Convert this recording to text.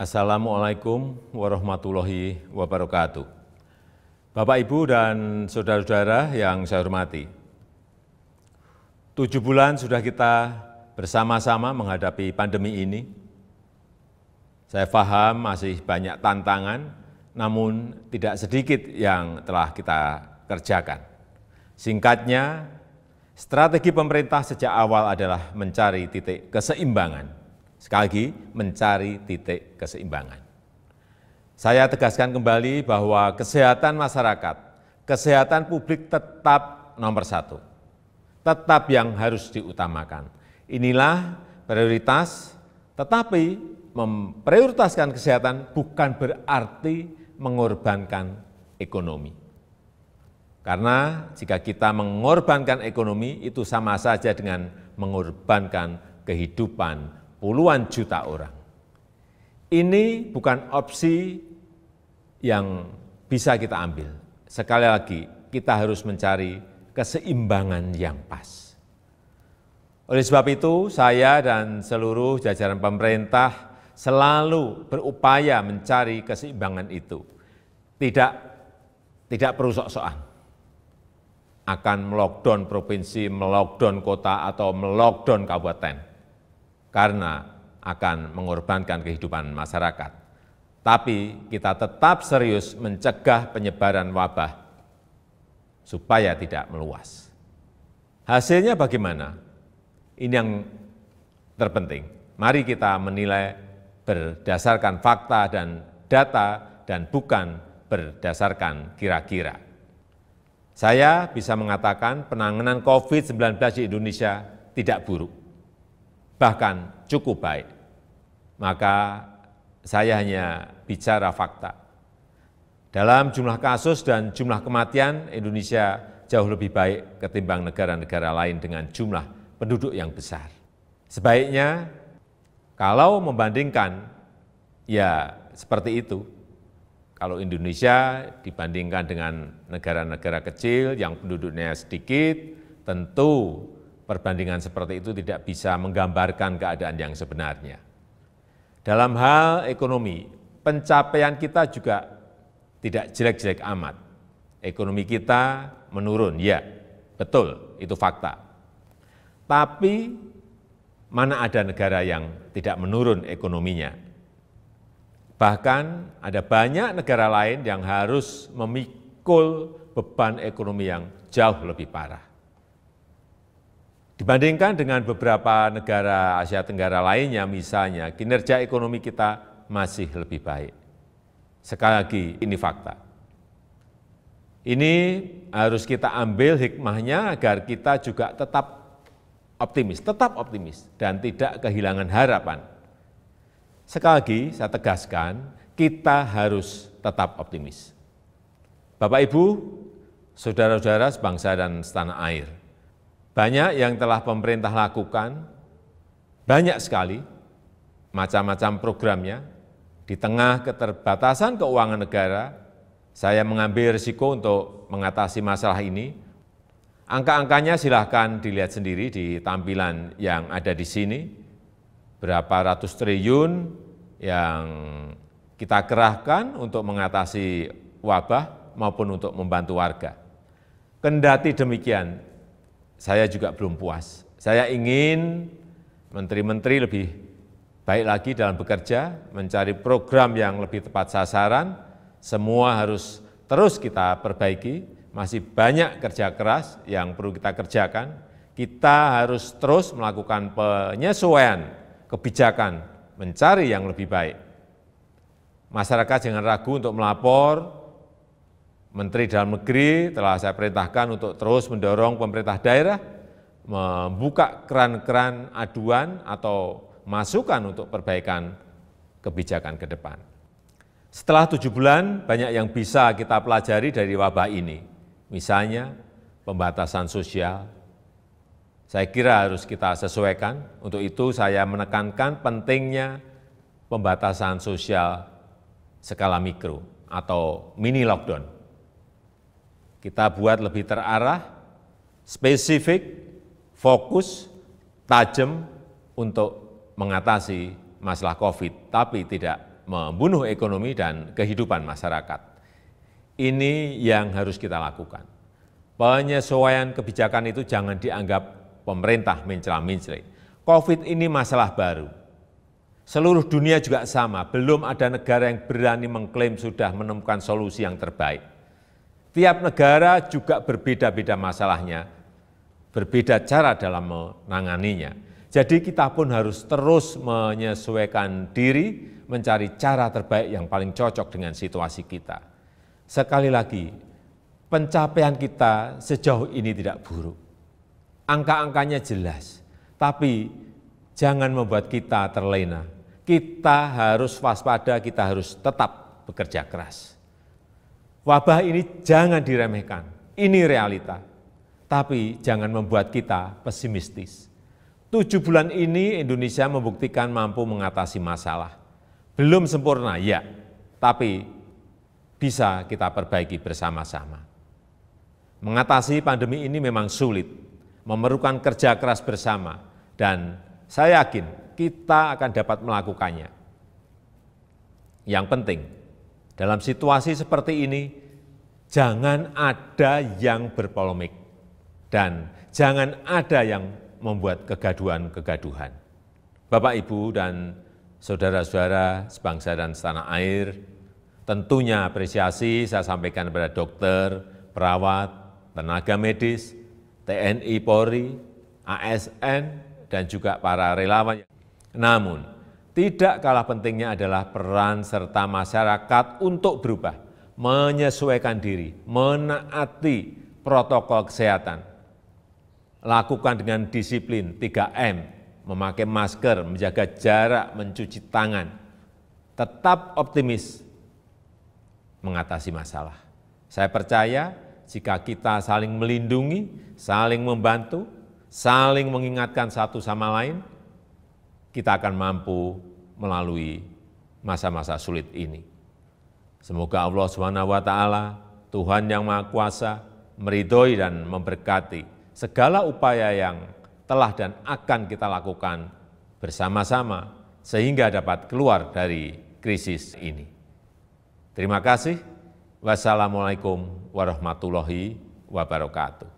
Assalamualaikum warahmatullahi wabarakatuh. Bapak, Ibu, dan Saudara-saudara yang saya hormati, tujuh bulan sudah kita bersama-sama menghadapi pandemi ini. Saya paham masih banyak tantangan, namun tidak sedikit yang telah kita kerjakan. Singkatnya, strategi pemerintah sejak awal adalah mencari titik keseimbangan Sekali lagi, mencari titik keseimbangan. Saya tegaskan kembali bahwa kesehatan masyarakat, kesehatan publik tetap nomor satu, tetap yang harus diutamakan. Inilah prioritas, tetapi memprioritaskan kesehatan bukan berarti mengorbankan ekonomi. Karena jika kita mengorbankan ekonomi, itu sama saja dengan mengorbankan kehidupan puluhan juta orang. Ini bukan opsi yang bisa kita ambil. Sekali lagi, kita harus mencari keseimbangan yang pas. Oleh sebab itu, saya dan seluruh jajaran pemerintah selalu berupaya mencari keseimbangan itu. Tidak tidak perlu sok-sokan. Akan melockdown provinsi, melockdown kota, atau melockdown kabupaten karena akan mengorbankan kehidupan masyarakat. Tapi kita tetap serius mencegah penyebaran wabah supaya tidak meluas. Hasilnya bagaimana? Ini yang terpenting. Mari kita menilai berdasarkan fakta dan data dan bukan berdasarkan kira-kira. Saya bisa mengatakan penanganan COVID-19 di Indonesia tidak buruk bahkan cukup baik. Maka saya hanya bicara fakta. Dalam jumlah kasus dan jumlah kematian, Indonesia jauh lebih baik ketimbang negara-negara lain dengan jumlah penduduk yang besar. Sebaiknya kalau membandingkan, ya seperti itu. Kalau Indonesia dibandingkan dengan negara-negara kecil yang penduduknya sedikit, tentu Perbandingan seperti itu tidak bisa menggambarkan keadaan yang sebenarnya. Dalam hal ekonomi, pencapaian kita juga tidak jelek-jelek amat. Ekonomi kita menurun, ya, betul, itu fakta. Tapi mana ada negara yang tidak menurun ekonominya? Bahkan ada banyak negara lain yang harus memikul beban ekonomi yang jauh lebih parah. Dibandingkan dengan beberapa negara Asia Tenggara lainnya misalnya, kinerja ekonomi kita masih lebih baik. Sekali lagi, ini fakta. Ini harus kita ambil hikmahnya agar kita juga tetap optimis, tetap optimis, dan tidak kehilangan harapan. Sekali lagi, saya tegaskan, kita harus tetap optimis. Bapak, Ibu, saudara-saudara sebangsa dan setanah air, banyak yang telah pemerintah lakukan, banyak sekali macam-macam programnya. Di tengah keterbatasan keuangan negara, saya mengambil risiko untuk mengatasi masalah ini. Angka-angkanya silahkan dilihat sendiri di tampilan yang ada di sini. Berapa ratus triliun yang kita kerahkan untuk mengatasi wabah maupun untuk membantu warga. Kendati demikian, saya juga belum puas. Saya ingin menteri-menteri lebih baik lagi dalam bekerja, mencari program yang lebih tepat sasaran, semua harus terus kita perbaiki, masih banyak kerja keras yang perlu kita kerjakan, kita harus terus melakukan penyesuaian kebijakan, mencari yang lebih baik. Masyarakat jangan ragu untuk melapor, Menteri Dalam Negeri telah saya perintahkan untuk terus mendorong pemerintah daerah membuka keran-keran aduan atau masukan untuk perbaikan kebijakan ke depan. Setelah tujuh bulan, banyak yang bisa kita pelajari dari wabah ini. Misalnya, pembatasan sosial. Saya kira harus kita sesuaikan. Untuk itu saya menekankan pentingnya pembatasan sosial skala mikro atau mini lockdown. Kita buat lebih terarah, spesifik, fokus, tajam untuk mengatasi masalah COVID, tapi tidak membunuh ekonomi dan kehidupan masyarakat. Ini yang harus kita lakukan. Penyesuaian kebijakan itu jangan dianggap pemerintah mencela-mencela. COVID ini masalah baru. Seluruh dunia juga sama, belum ada negara yang berani mengklaim sudah menemukan solusi yang terbaik. Tiap negara juga berbeda-beda masalahnya, berbeda cara dalam menanganinya. Jadi kita pun harus terus menyesuaikan diri, mencari cara terbaik yang paling cocok dengan situasi kita. Sekali lagi, pencapaian kita sejauh ini tidak buruk. Angka-angkanya jelas, tapi jangan membuat kita terlena. Kita harus waspada, kita harus tetap bekerja keras. Wabah ini jangan diremehkan, ini realita. Tapi jangan membuat kita pesimistis. Tujuh bulan ini Indonesia membuktikan mampu mengatasi masalah. Belum sempurna, ya, tapi bisa kita perbaiki bersama-sama. Mengatasi pandemi ini memang sulit, memerlukan kerja keras bersama, dan saya yakin kita akan dapat melakukannya. Yang penting, dalam situasi seperti ini, jangan ada yang berpolemik dan jangan ada yang membuat kegaduhan-kegaduhan. Bapak, Ibu, dan saudara-saudara sebangsa dan setanah air, tentunya apresiasi saya sampaikan kepada dokter, perawat, tenaga medis, TNI, Polri, ASN, dan juga para relawan. Namun, tidak kalah pentingnya adalah peran serta masyarakat untuk berubah, menyesuaikan diri, menaati protokol kesehatan. Lakukan dengan disiplin 3M, memakai masker, menjaga jarak, mencuci tangan. Tetap optimis mengatasi masalah. Saya percaya jika kita saling melindungi, saling membantu, saling mengingatkan satu sama lain, kita akan mampu melalui masa-masa sulit ini. Semoga Allah SWT, Tuhan Yang Maha Kuasa, meridhoi dan memberkati segala upaya yang telah dan akan kita lakukan bersama-sama sehingga dapat keluar dari krisis ini. Terima kasih. Wassalamualaikum warahmatullahi wabarakatuh.